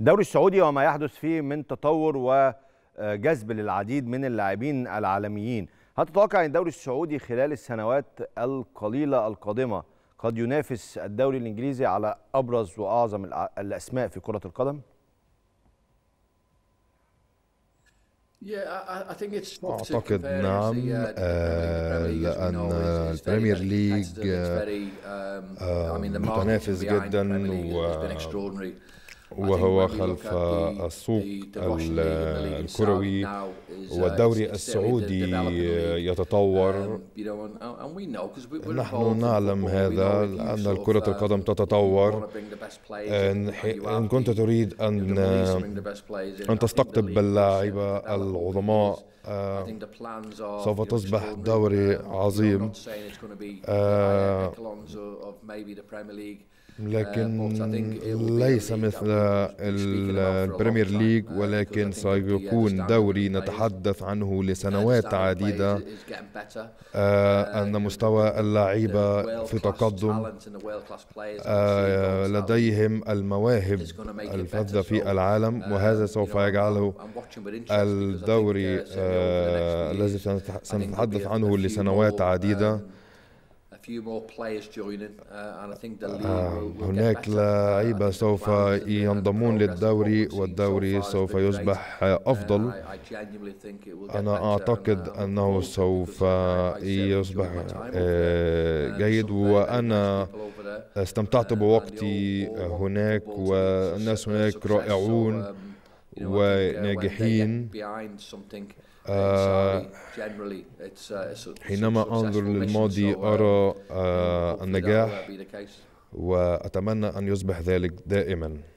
الدوري السعودي وما يحدث فيه من تطور وجذب للعديد من اللاعبين العالميين هل تتوقع ان الدوري السعودي خلال السنوات القليله القادمه قد ينافس الدوري الانجليزي على ابرز واعظم الاسماء في كره القدم أعتقد نعم لأن البريمير ليج uh, um, متنافس جدا وهو خلف السوق الكروي والدوري uh, السعودي يتطور um, uh, نحن نعلم هذا uh, أن كرة القدم تتطور إن كنت تريد أن أن تستقطب اللاعبة العظماء سوف تصبح دوري um, عظيم آه. لكن ليس مثل البريمير ليج ولكن سيكون دوري نتحدث نتحدث عنه لسنوات عديدة آه، uh, أن مستوى اللعيبة في تقدم آه، لديهم المواهب الفذة في العالم uh, وهذا سوف يجعله الدوري uh, آه، الذي سنتحدث عنه لسنوات عديدة um, Uh, آه، هناك لعيبة uh, سوف ينضمون للدوري والدوري سوف يصبح uh, أفضل أنا أعتقد أنه سوف يصبح آه، جيد وأنا استمتعت بوقتي هناك والناس هناك رائعون um, Uh, وناجحين uh, آه، uh, حينما انظر للماضي ارى آه، النجاح واتمنى ان يصبح ذلك دائما